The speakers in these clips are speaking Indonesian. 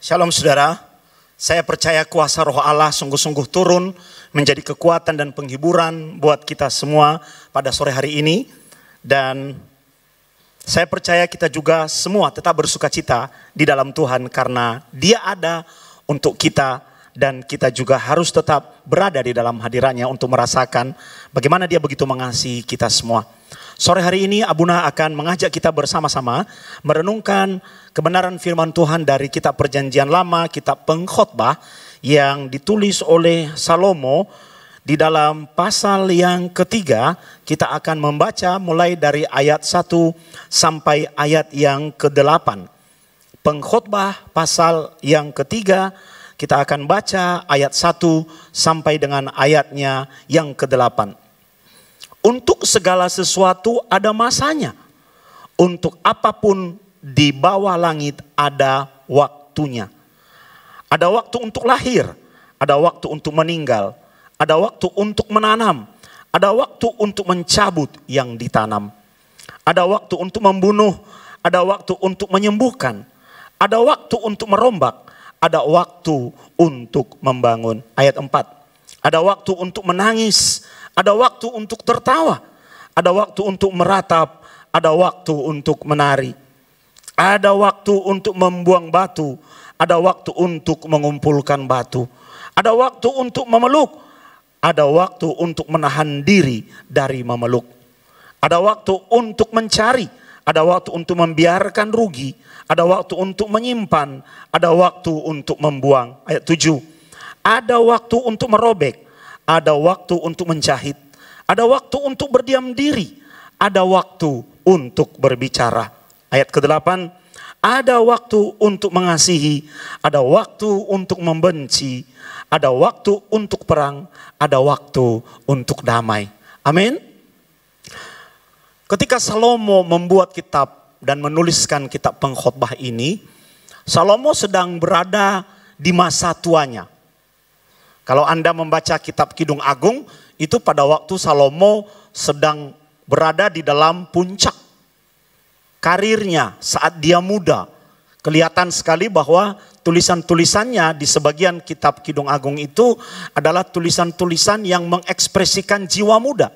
Shalom saudara, saya percaya kuasa roh Allah sungguh-sungguh turun menjadi kekuatan dan penghiburan buat kita semua pada sore hari ini. Dan saya percaya kita juga semua tetap bersuka cita di dalam Tuhan karena dia ada untuk kita dan kita juga harus tetap berada di dalam hadirannya untuk merasakan bagaimana dia begitu mengasihi kita semua. Sore hari ini Abuna akan mengajak kita bersama-sama merenungkan kebenaran firman Tuhan dari kitab perjanjian lama, kitab pengkhotbah yang ditulis oleh Salomo di dalam pasal yang ketiga kita akan membaca mulai dari ayat 1 sampai ayat yang ke-8. Pengkhotbah pasal yang ketiga kita akan baca ayat 1 sampai dengan ayatnya yang ke-8. Untuk segala sesuatu ada masanya. Untuk apapun di bawah langit ada waktunya. Ada waktu untuk lahir, ada waktu untuk meninggal, ada waktu untuk menanam, ada waktu untuk mencabut yang ditanam. Ada waktu untuk membunuh, ada waktu untuk menyembuhkan, ada waktu untuk merombak, ada waktu untuk membangun. Ayat 4. Ada waktu untuk menangis, ada waktu untuk tertawa, ada waktu untuk meratap, ada waktu untuk menari. Ada waktu untuk membuang batu, ada waktu untuk mengumpulkan batu. Ada waktu untuk memeluk, ada waktu untuk menahan diri dari memeluk. Ada waktu untuk mencari, ada waktu untuk membiarkan rugi, ada waktu untuk menyimpan, ada waktu untuk membuang. Ayat 7. Ada waktu untuk merobek, ada waktu untuk menjahit, ada waktu untuk berdiam diri, ada waktu untuk berbicara. Ayat ke-8, ada waktu untuk mengasihi, ada waktu untuk membenci, ada waktu untuk perang, ada waktu untuk damai. Amin. Ketika Salomo membuat kitab dan menuliskan kitab pengkhotbah ini, Salomo sedang berada di masa tuanya kalau Anda membaca kitab Kidung Agung, itu pada waktu Salomo sedang berada di dalam puncak karirnya saat dia muda. Kelihatan sekali bahwa tulisan-tulisannya di sebagian kitab Kidung Agung itu adalah tulisan-tulisan yang mengekspresikan jiwa muda.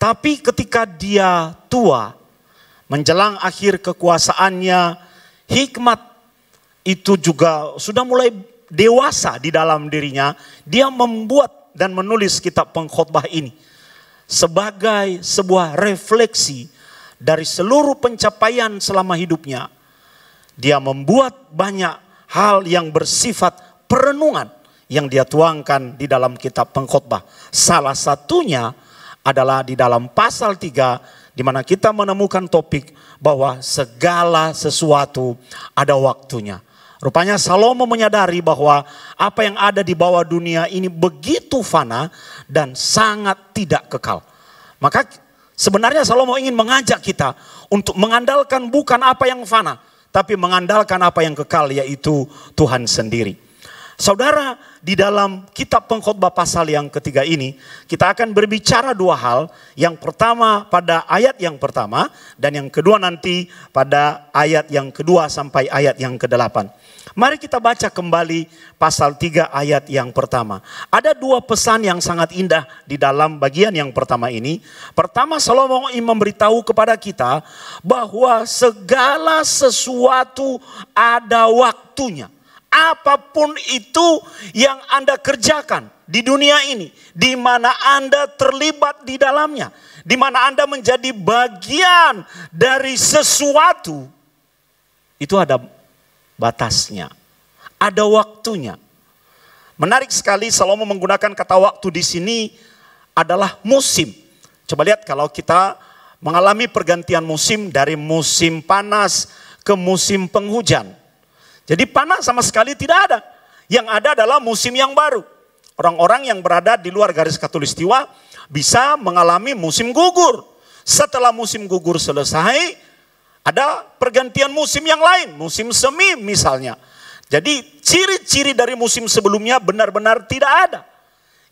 Tapi ketika dia tua, menjelang akhir kekuasaannya, hikmat itu juga sudah mulai dewasa di dalam dirinya, dia membuat dan menulis kitab pengkhotbah ini sebagai sebuah refleksi dari seluruh pencapaian selama hidupnya. Dia membuat banyak hal yang bersifat perenungan yang dia tuangkan di dalam kitab pengkhotbah. Salah satunya adalah di dalam pasal 3 di mana kita menemukan topik bahwa segala sesuatu ada waktunya. Rupanya Salomo menyadari bahwa apa yang ada di bawah dunia ini begitu fana dan sangat tidak kekal. Maka sebenarnya Salomo ingin mengajak kita untuk mengandalkan bukan apa yang fana, tapi mengandalkan apa yang kekal yaitu Tuhan sendiri. Saudara, di dalam kitab pengkhotbah pasal yang ketiga ini, kita akan berbicara dua hal. Yang pertama pada ayat yang pertama, dan yang kedua nanti pada ayat yang kedua sampai ayat yang kedelapan. Mari kita baca kembali pasal tiga ayat yang pertama. Ada dua pesan yang sangat indah di dalam bagian yang pertama ini. Pertama Salomo memberitahu kepada kita bahwa segala sesuatu ada waktunya apapun itu yang Anda kerjakan di dunia ini, di mana Anda terlibat di dalamnya, di mana Anda menjadi bagian dari sesuatu, itu ada batasnya, ada waktunya. Menarik sekali Salomo menggunakan kata waktu di sini adalah musim. Coba lihat kalau kita mengalami pergantian musim dari musim panas ke musim penghujan. Jadi panas sama sekali tidak ada. Yang ada adalah musim yang baru. Orang-orang yang berada di luar garis katulistiwa bisa mengalami musim gugur. Setelah musim gugur selesai, ada pergantian musim yang lain, musim semi misalnya. Jadi ciri-ciri dari musim sebelumnya benar-benar tidak ada.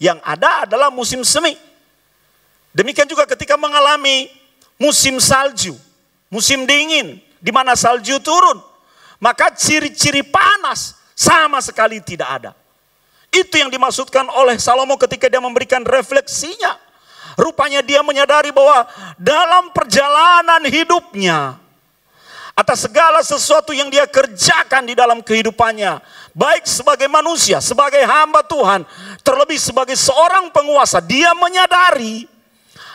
Yang ada adalah musim semi. Demikian juga ketika mengalami musim salju, musim dingin, di mana salju turun. Maka ciri-ciri panas sama sekali tidak ada. Itu yang dimaksudkan oleh Salomo ketika dia memberikan refleksinya. Rupanya dia menyadari bahwa dalam perjalanan hidupnya atas segala sesuatu yang dia kerjakan di dalam kehidupannya, baik sebagai manusia, sebagai hamba Tuhan, terlebih sebagai seorang penguasa, dia menyadari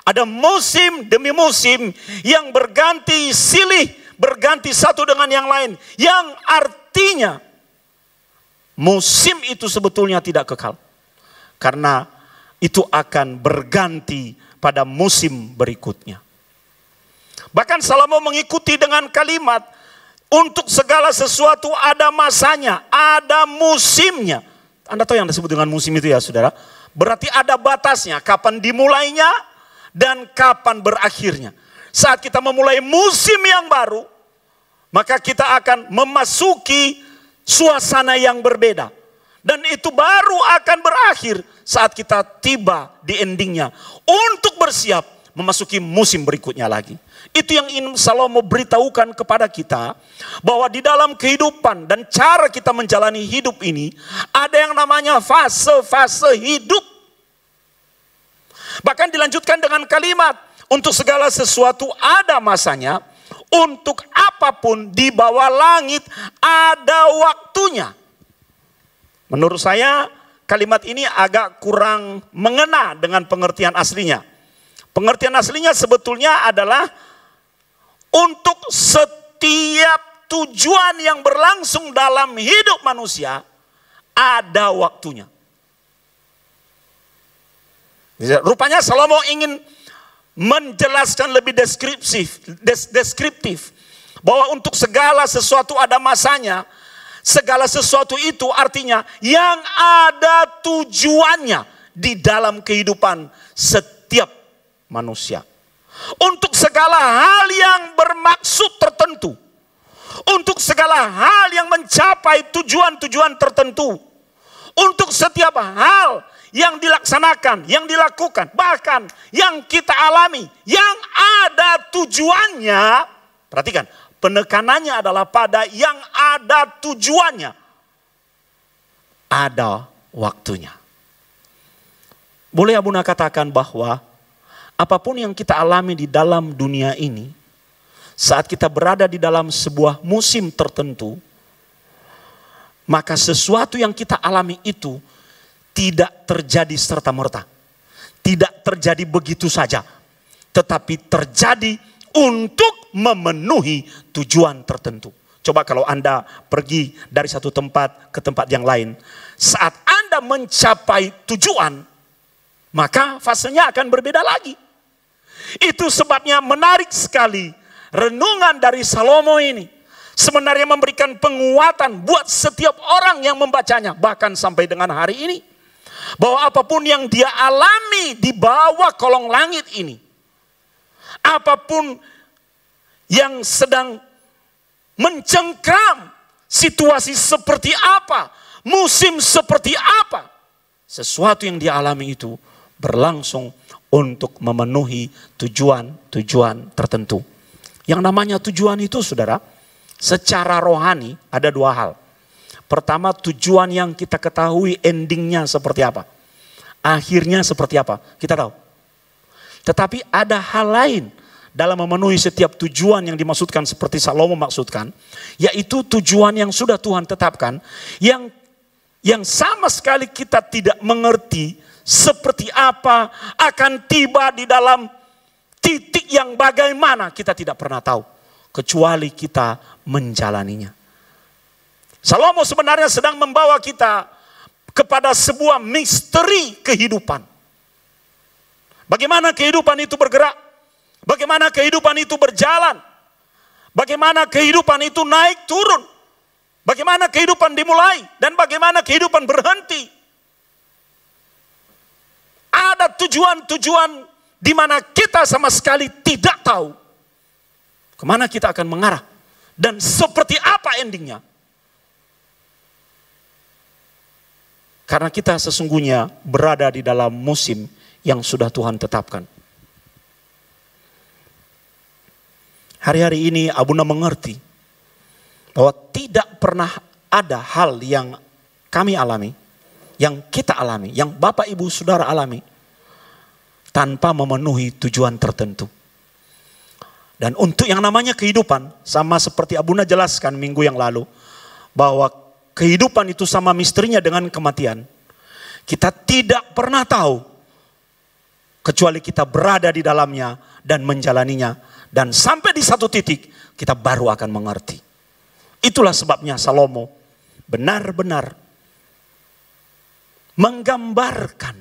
ada musim demi musim yang berganti silih berganti satu dengan yang lain. Yang artinya musim itu sebetulnya tidak kekal. Karena itu akan berganti pada musim berikutnya. Bahkan Salomo mengikuti dengan kalimat, untuk segala sesuatu ada masanya, ada musimnya. Anda tahu yang disebut dengan musim itu ya saudara? Berarti ada batasnya, kapan dimulainya dan kapan berakhirnya. Saat kita memulai musim yang baru, maka kita akan memasuki suasana yang berbeda. Dan itu baru akan berakhir saat kita tiba di endingnya. Untuk bersiap memasuki musim berikutnya lagi. Itu yang ingin Salomo beritahukan kepada kita. Bahwa di dalam kehidupan dan cara kita menjalani hidup ini. Ada yang namanya fase-fase hidup. Bahkan dilanjutkan dengan kalimat. Untuk segala sesuatu ada masanya untuk apapun di bawah langit ada waktunya. Menurut saya kalimat ini agak kurang mengena dengan pengertian aslinya. Pengertian aslinya sebetulnya adalah untuk setiap tujuan yang berlangsung dalam hidup manusia ada waktunya. Rupanya Salomo ingin menjelaskan lebih deskriptif, des, deskriptif bahwa untuk segala sesuatu ada masanya, segala sesuatu itu artinya yang ada tujuannya di dalam kehidupan setiap manusia. Untuk segala hal yang bermaksud tertentu, untuk segala hal yang mencapai tujuan-tujuan tertentu, untuk setiap hal yang dilaksanakan, yang dilakukan, bahkan yang kita alami, yang ada tujuannya. Perhatikan, penekanannya adalah pada yang ada tujuannya. Ada waktunya. Boleh Abuna katakan bahwa apapun yang kita alami di dalam dunia ini, saat kita berada di dalam sebuah musim tertentu, maka sesuatu yang kita alami itu tidak terjadi serta-merta. Tidak terjadi begitu saja. Tetapi terjadi untuk memenuhi tujuan tertentu. Coba kalau Anda pergi dari satu tempat ke tempat yang lain. Saat Anda mencapai tujuan, maka fasenya akan berbeda lagi. Itu sebabnya menarik sekali renungan dari Salomo ini. Sebenarnya memberikan penguatan buat setiap orang yang membacanya. Bahkan sampai dengan hari ini bahwa apapun yang dia alami di bawah kolong langit ini, apapun yang sedang mencengkram situasi seperti apa, musim seperti apa, sesuatu yang dia alami itu berlangsung untuk memenuhi tujuan-tujuan tertentu. Yang namanya tujuan itu, saudara, secara rohani ada dua hal. Pertama tujuan yang kita ketahui endingnya seperti apa. Akhirnya seperti apa, kita tahu. Tetapi ada hal lain dalam memenuhi setiap tujuan yang dimaksudkan seperti Salomo maksudkan, yaitu tujuan yang sudah Tuhan tetapkan, yang yang sama sekali kita tidak mengerti seperti apa akan tiba di dalam titik yang bagaimana kita tidak pernah tahu kecuali kita menjalaninya. Salomo sebenarnya sedang membawa kita kepada sebuah misteri kehidupan. Bagaimana kehidupan itu bergerak? Bagaimana kehidupan itu berjalan? Bagaimana kehidupan itu naik turun? Bagaimana kehidupan dimulai dan bagaimana kehidupan berhenti? Ada tujuan-tujuan di mana kita sama sekali tidak tahu kemana kita akan mengarah dan seperti apa endingnya. Karena kita sesungguhnya berada di dalam musim yang sudah Tuhan tetapkan. Hari-hari ini Abuna mengerti bahwa tidak pernah ada hal yang kami alami, yang kita alami, yang Bapak Ibu Saudara alami tanpa memenuhi tujuan tertentu. Dan untuk yang namanya kehidupan, sama seperti Abuna jelaskan minggu yang lalu, bahwa kehidupan itu sama misterinya dengan kematian. Kita tidak pernah tahu kecuali kita berada di dalamnya dan menjalaninya dan sampai di satu titik kita baru akan mengerti. Itulah sebabnya Salomo benar-benar menggambarkan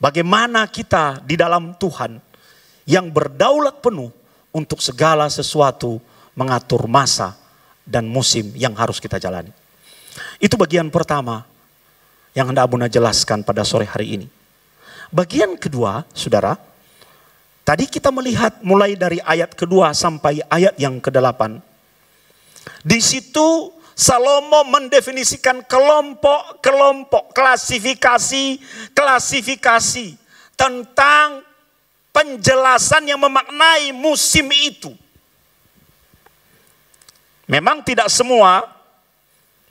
bagaimana kita di dalam Tuhan yang berdaulat penuh untuk segala sesuatu mengatur masa dan musim yang harus kita jalani. Itu bagian pertama yang hendak Abuna jelaskan pada sore hari ini. Bagian kedua, saudara, tadi kita melihat mulai dari ayat kedua sampai ayat yang kedelapan. Di situ Salomo mendefinisikan kelompok-kelompok, klasifikasi-klasifikasi tentang penjelasan yang memaknai musim itu. Memang tidak semua,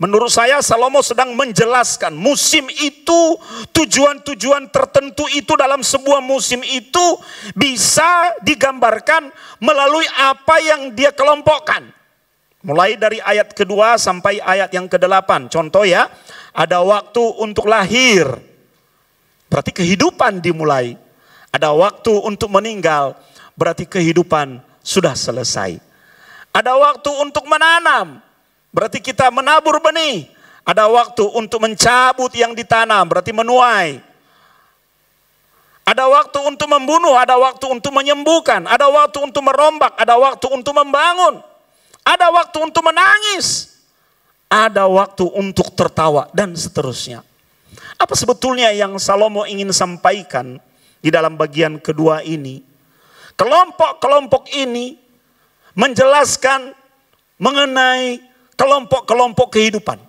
menurut saya Salomo sedang menjelaskan musim itu, tujuan-tujuan tertentu itu dalam sebuah musim itu bisa digambarkan melalui apa yang dia kelompokkan. Mulai dari ayat kedua sampai ayat yang kedelapan. Contoh ya, ada waktu untuk lahir. Berarti kehidupan dimulai. Ada waktu untuk meninggal. Berarti kehidupan sudah selesai. Ada waktu untuk menanam, berarti kita menabur benih. Ada waktu untuk mencabut yang ditanam, berarti menuai. Ada waktu untuk membunuh, ada waktu untuk menyembuhkan, ada waktu untuk merombak, ada waktu untuk membangun, ada waktu untuk menangis, ada waktu untuk tertawa, dan seterusnya. Apa sebetulnya yang Salomo ingin sampaikan di dalam bagian kedua ini? Kelompok-kelompok ini menjelaskan mengenai kelompok-kelompok kehidupan.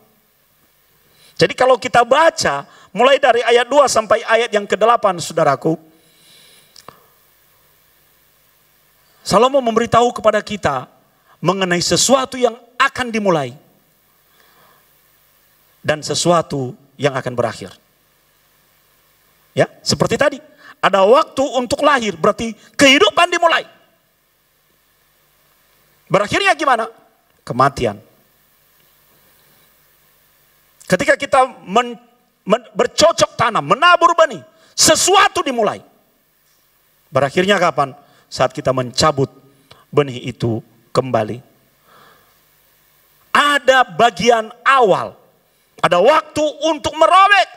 Jadi kalau kita baca mulai dari ayat 2 sampai ayat yang ke-8 saudaraku. Salomo memberitahu kepada kita mengenai sesuatu yang akan dimulai dan sesuatu yang akan berakhir. Ya, seperti tadi, ada waktu untuk lahir, berarti kehidupan dimulai. Berakhirnya gimana? Kematian. Ketika kita men, men, bercocok tanam, menabur benih, sesuatu dimulai. Berakhirnya kapan? Saat kita mencabut benih itu kembali. Ada bagian awal, ada waktu untuk merobek,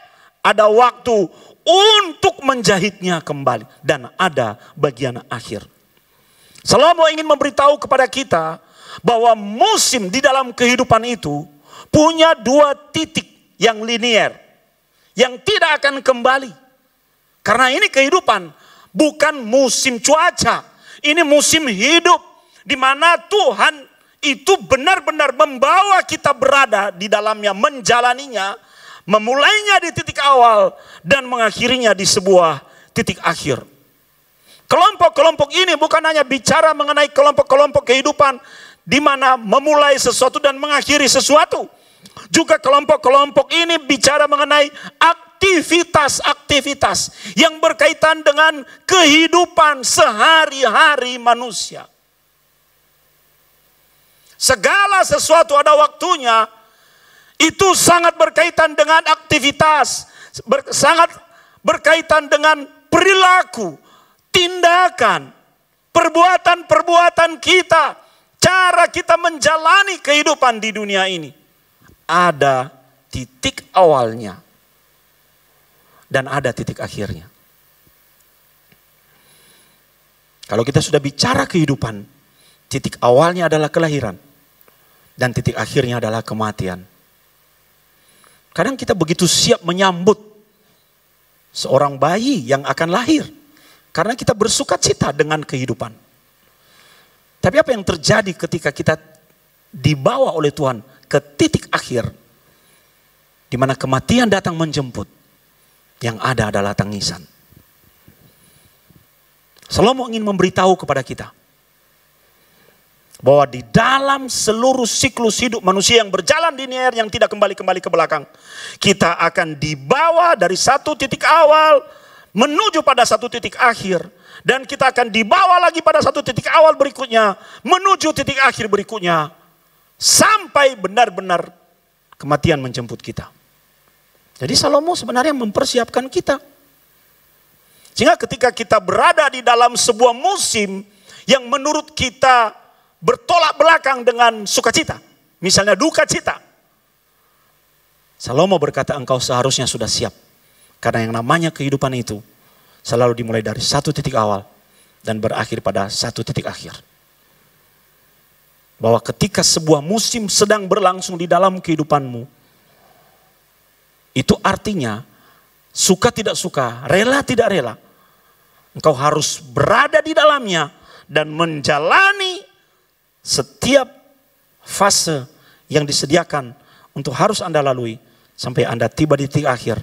ada waktu untuk menjahitnya kembali, dan ada bagian akhir. Salomo ingin memberitahu kepada kita bahwa musim di dalam kehidupan itu punya dua titik yang linier, yang tidak akan kembali. Karena ini kehidupan bukan musim cuaca, ini musim hidup di mana Tuhan itu benar-benar membawa kita berada di dalamnya, menjalaninya, memulainya di titik awal dan mengakhirinya di sebuah titik akhir. Kelompok-kelompok ini bukan hanya bicara mengenai kelompok-kelompok kehidupan di mana memulai sesuatu dan mengakhiri sesuatu. Juga kelompok-kelompok ini bicara mengenai aktivitas-aktivitas yang berkaitan dengan kehidupan sehari-hari manusia. Segala sesuatu ada waktunya, itu sangat berkaitan dengan aktivitas, ber, sangat berkaitan dengan perilaku, tindakan, perbuatan-perbuatan kita, cara kita menjalani kehidupan di dunia ini. Ada titik awalnya dan ada titik akhirnya. Kalau kita sudah bicara kehidupan, titik awalnya adalah kelahiran dan titik akhirnya adalah kematian. Kadang kita begitu siap menyambut seorang bayi yang akan lahir. Karena kita bersuka cita dengan kehidupan. Tapi apa yang terjadi ketika kita dibawa oleh Tuhan ke titik akhir di mana kematian datang menjemput yang ada adalah tangisan. Salomo ingin memberitahu kepada kita bahwa di dalam seluruh siklus hidup manusia yang berjalan di air yang tidak kembali-kembali ke belakang, kita akan dibawa dari satu titik awal menuju pada satu titik akhir dan kita akan dibawa lagi pada satu titik awal berikutnya menuju titik akhir berikutnya sampai benar-benar kematian menjemput kita. Jadi Salomo sebenarnya mempersiapkan kita. Sehingga ketika kita berada di dalam sebuah musim yang menurut kita bertolak belakang dengan sukacita, misalnya duka cita. Salomo berkata engkau seharusnya sudah siap karena yang namanya kehidupan itu selalu dimulai dari satu titik awal dan berakhir pada satu titik akhir. Bahwa ketika sebuah musim sedang berlangsung di dalam kehidupanmu, itu artinya suka tidak suka, rela tidak rela, engkau harus berada di dalamnya dan menjalani setiap fase yang disediakan untuk harus Anda lalui sampai Anda tiba di titik akhir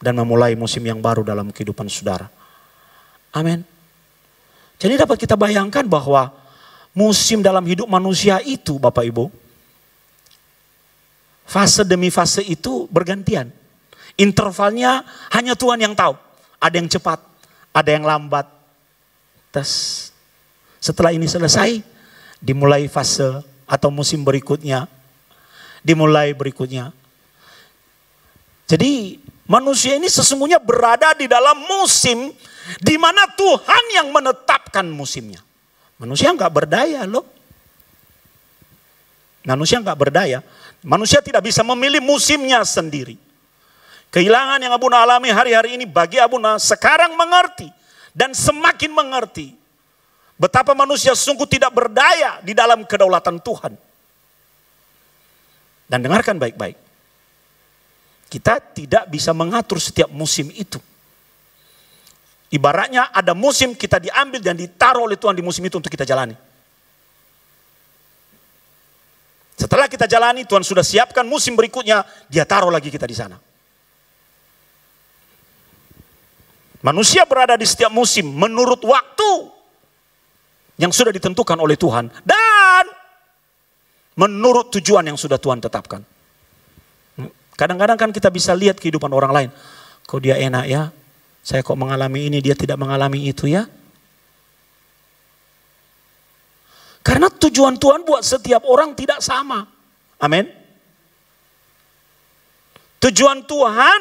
dan memulai musim yang baru dalam kehidupan saudara. Amin. Jadi dapat kita bayangkan bahwa musim dalam hidup manusia itu Bapak Ibu. Fase demi fase itu bergantian. Intervalnya hanya Tuhan yang tahu. Ada yang cepat, ada yang lambat. Tes. Setelah ini selesai, dimulai fase atau musim berikutnya. Dimulai berikutnya. Jadi Manusia ini sesungguhnya berada di dalam musim di mana Tuhan yang menetapkan musimnya. Manusia nggak berdaya loh. Manusia nggak berdaya. Manusia tidak bisa memilih musimnya sendiri. Kehilangan yang Abuna alami hari-hari ini bagi Abuna sekarang mengerti dan semakin mengerti betapa manusia sungguh tidak berdaya di dalam kedaulatan Tuhan. Dan dengarkan baik-baik. Kita tidak bisa mengatur setiap musim itu. Ibaratnya ada musim kita diambil dan ditaruh oleh Tuhan di musim itu untuk kita jalani. Setelah kita jalani, Tuhan sudah siapkan musim berikutnya, dia taruh lagi kita di sana. Manusia berada di setiap musim menurut waktu yang sudah ditentukan oleh Tuhan dan menurut tujuan yang sudah Tuhan tetapkan. Kadang-kadang kan kita bisa lihat kehidupan orang lain. Kok dia enak ya? Saya kok mengalami ini, dia tidak mengalami itu ya? Karena tujuan Tuhan buat setiap orang tidak sama. Amin. Tujuan Tuhan,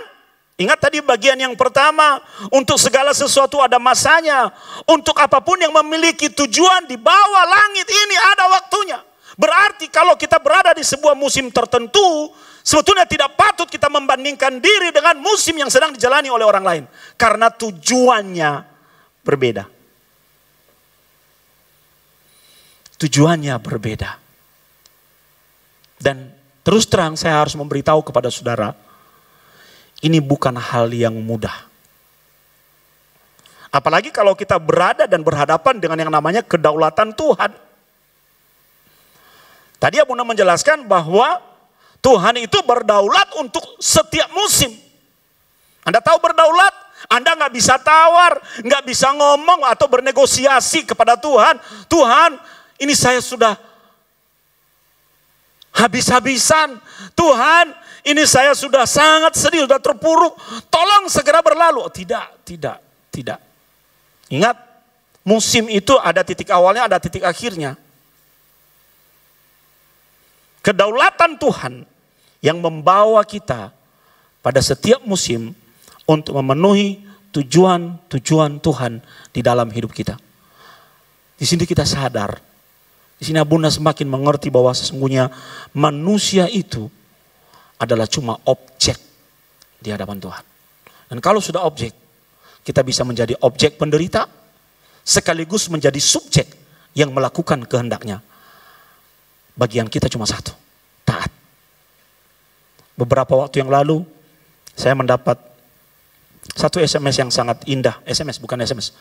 ingat tadi bagian yang pertama, untuk segala sesuatu ada masanya. Untuk apapun yang memiliki tujuan di bawah langit ini ada waktunya. Berarti kalau kita berada di sebuah musim tertentu, Sebetulnya tidak patut kita membandingkan diri dengan musim yang sedang dijalani oleh orang lain. Karena tujuannya berbeda. Tujuannya berbeda. Dan terus terang saya harus memberitahu kepada saudara, ini bukan hal yang mudah. Apalagi kalau kita berada dan berhadapan dengan yang namanya kedaulatan Tuhan. Tadi Abuna menjelaskan bahwa Tuhan itu berdaulat untuk setiap musim. Anda tahu berdaulat? Anda nggak bisa tawar, nggak bisa ngomong atau bernegosiasi kepada Tuhan. Tuhan, ini saya sudah habis-habisan. Tuhan, ini saya sudah sangat sedih, sudah terpuruk. Tolong segera berlalu. Oh, tidak, tidak, tidak. Ingat, musim itu ada titik awalnya, ada titik akhirnya kedaulatan Tuhan yang membawa kita pada setiap musim untuk memenuhi tujuan-tujuan Tuhan di dalam hidup kita. Di sini kita sadar, di sini Nas semakin mengerti bahwa sesungguhnya manusia itu adalah cuma objek di hadapan Tuhan. Dan kalau sudah objek, kita bisa menjadi objek penderita sekaligus menjadi subjek yang melakukan kehendaknya. Bagian kita cuma satu, taat. Beberapa waktu yang lalu saya mendapat satu SMS yang sangat indah, SMS bukan SMS.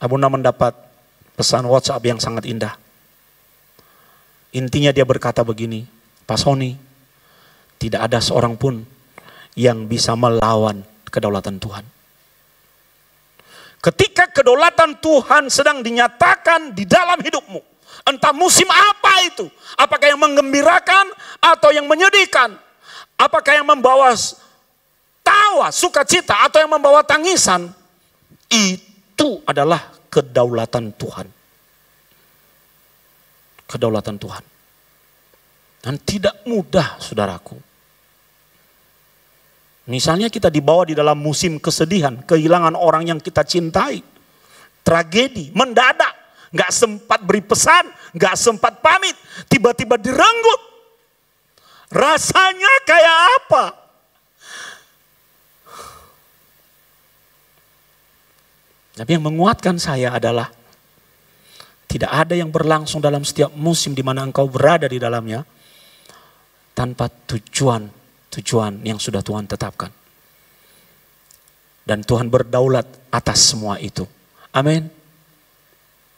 Abuna mendapat pesan WhatsApp yang sangat indah. Intinya dia berkata begini, Pak Sony, tidak ada seorang pun yang bisa melawan kedaulatan Tuhan. Ketika kedaulatan Tuhan sedang dinyatakan di dalam hidupmu, Entah musim apa itu. Apakah yang mengembirakan atau yang menyedihkan. Apakah yang membawa tawa, sukacita atau yang membawa tangisan. Itu adalah kedaulatan Tuhan. Kedaulatan Tuhan. Dan tidak mudah saudaraku. Misalnya kita dibawa di dalam musim kesedihan, kehilangan orang yang kita cintai, tragedi, mendadak nggak sempat beri pesan, nggak sempat pamit, tiba-tiba direnggut. Rasanya kayak apa? Tapi yang menguatkan saya adalah tidak ada yang berlangsung dalam setiap musim di mana engkau berada di dalamnya tanpa tujuan-tujuan yang sudah Tuhan tetapkan. Dan Tuhan berdaulat atas semua itu. Amin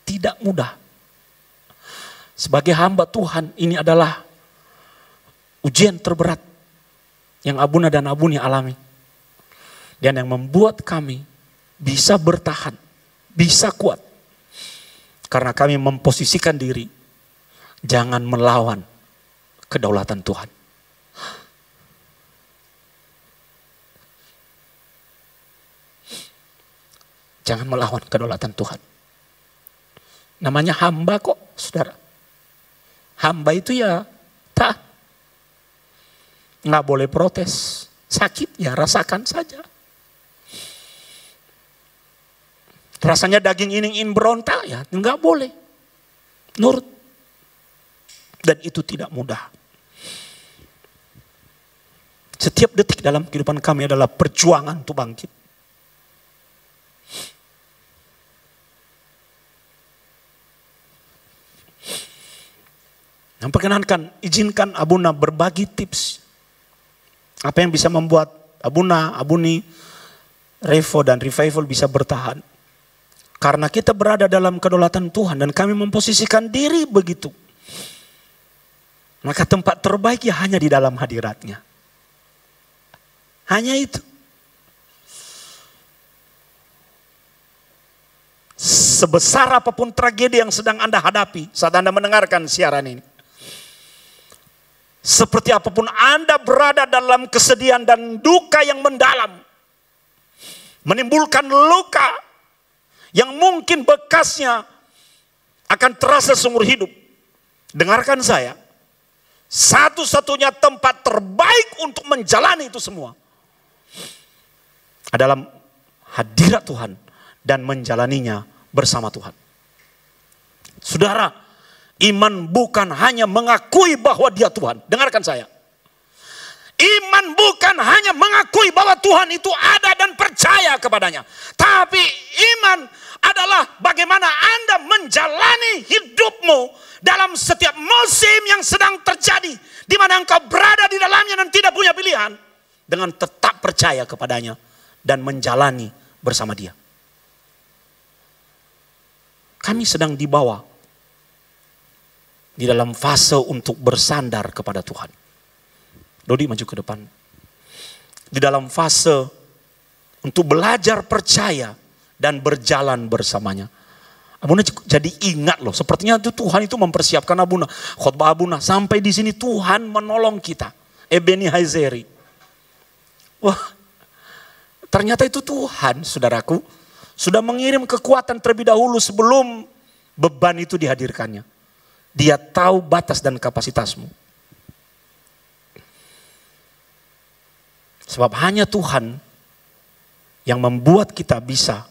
tidak mudah. Sebagai hamba Tuhan ini adalah ujian terberat yang Abuna dan Abuni alami. Dan yang membuat kami bisa bertahan, bisa kuat. Karena kami memposisikan diri, jangan melawan kedaulatan Tuhan. Jangan melawan kedaulatan Tuhan. Namanya hamba kok, saudara. Hamba itu ya tak Nggak boleh protes. Sakit ya rasakan saja. Rasanya daging ini in berontak ya, nggak boleh. Nurut. Dan itu tidak mudah. Setiap detik dalam kehidupan kami adalah perjuangan untuk bangkit. Yang perkenankan, izinkan Abuna berbagi tips. Apa yang bisa membuat Abuna, Abuni, Revo dan Revival bisa bertahan. Karena kita berada dalam kedaulatan Tuhan dan kami memposisikan diri begitu. Maka tempat terbaik ya hanya di dalam hadiratnya. Hanya itu. Sebesar apapun tragedi yang sedang Anda hadapi saat Anda mendengarkan siaran ini. Seperti apapun Anda berada dalam kesedihan dan duka yang mendalam. Menimbulkan luka yang mungkin bekasnya akan terasa seumur hidup. Dengarkan saya. Satu-satunya tempat terbaik untuk menjalani itu semua adalah hadirat Tuhan dan menjalaninya bersama Tuhan. Saudara, Iman bukan hanya mengakui bahwa dia Tuhan. Dengarkan saya. Iman bukan hanya mengakui bahwa Tuhan itu ada dan percaya kepadanya. Tapi iman adalah bagaimana Anda menjalani hidupmu dalam setiap musim yang sedang terjadi. Di mana engkau berada di dalamnya dan tidak punya pilihan. Dengan tetap percaya kepadanya dan menjalani bersama dia. Kami sedang dibawa di dalam fase untuk bersandar kepada Tuhan. Dodi maju ke depan. Di dalam fase untuk belajar percaya dan berjalan bersamanya. Abuna jadi ingat loh, sepertinya itu Tuhan itu mempersiapkan Abuna. Khotbah Abuna, sampai di sini Tuhan menolong kita. Ebeni Haizeri. Wah, ternyata itu Tuhan saudaraku. Sudah mengirim kekuatan terlebih dahulu sebelum beban itu dihadirkannya. Dia tahu batas dan kapasitasmu. Sebab hanya Tuhan yang membuat kita bisa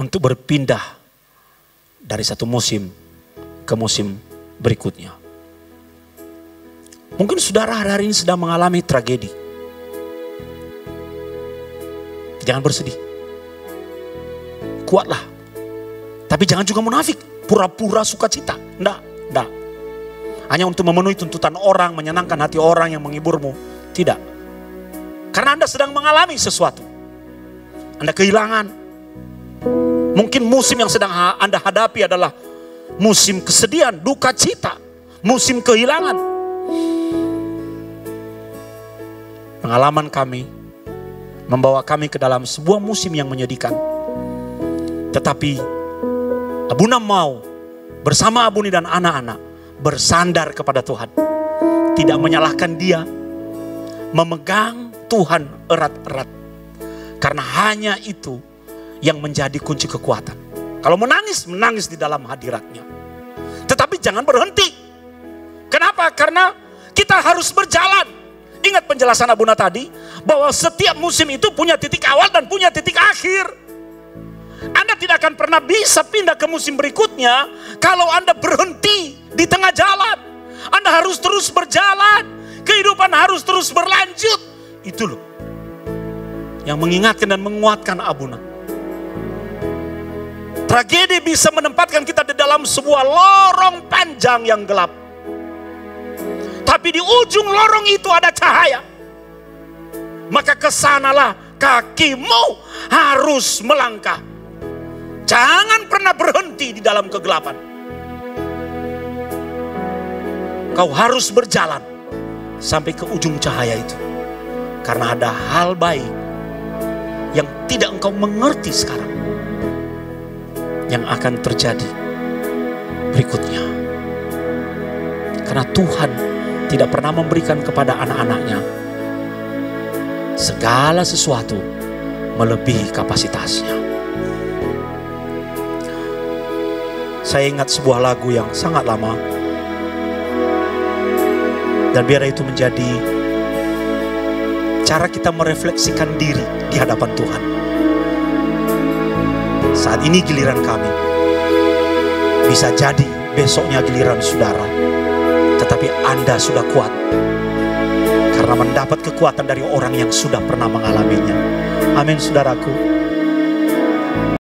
untuk berpindah dari satu musim ke musim berikutnya. Mungkin saudara hari ini sedang mengalami tragedi. Jangan bersedih. Kuatlah. Tapi jangan juga munafik, pura-pura sukacita. Enggak, enggak. Hanya untuk memenuhi tuntutan orang, menyenangkan hati orang yang menghiburmu. Tidak. Karena Anda sedang mengalami sesuatu. Anda kehilangan. Mungkin musim yang sedang Anda hadapi adalah musim kesedihan, duka cita, musim kehilangan. Pengalaman kami membawa kami ke dalam sebuah musim yang menyedihkan. Tetapi Abuna mau bersama Abuni dan anak-anak bersandar kepada Tuhan. Tidak menyalahkan dia. Memegang Tuhan erat-erat. Karena hanya itu yang menjadi kunci kekuatan. Kalau menangis, menangis di dalam hadiratnya. Tetapi jangan berhenti. Kenapa? Karena kita harus berjalan. Ingat penjelasan Abuna tadi, bahwa setiap musim itu punya titik awal dan punya titik akhir. Anda tidak akan pernah bisa pindah ke musim berikutnya kalau Anda berhenti di tengah jalan. Anda harus terus berjalan. Kehidupan harus terus berlanjut. Itu loh. Yang mengingatkan dan menguatkan Abuna. Tragedi bisa menempatkan kita di dalam sebuah lorong panjang yang gelap. Tapi di ujung lorong itu ada cahaya. Maka kesanalah kakimu harus melangkah. Jangan pernah berhenti di dalam kegelapan. Kau harus berjalan sampai ke ujung cahaya itu. Karena ada hal baik yang tidak engkau mengerti sekarang. Yang akan terjadi berikutnya. Karena Tuhan tidak pernah memberikan kepada anak-anaknya segala sesuatu melebihi kapasitasnya. saya ingat sebuah lagu yang sangat lama. Dan biar itu menjadi cara kita merefleksikan diri di hadapan Tuhan. Saat ini giliran kami. Bisa jadi besoknya giliran saudara. Tetapi Anda sudah kuat. Karena mendapat kekuatan dari orang yang sudah pernah mengalaminya. Amin saudaraku.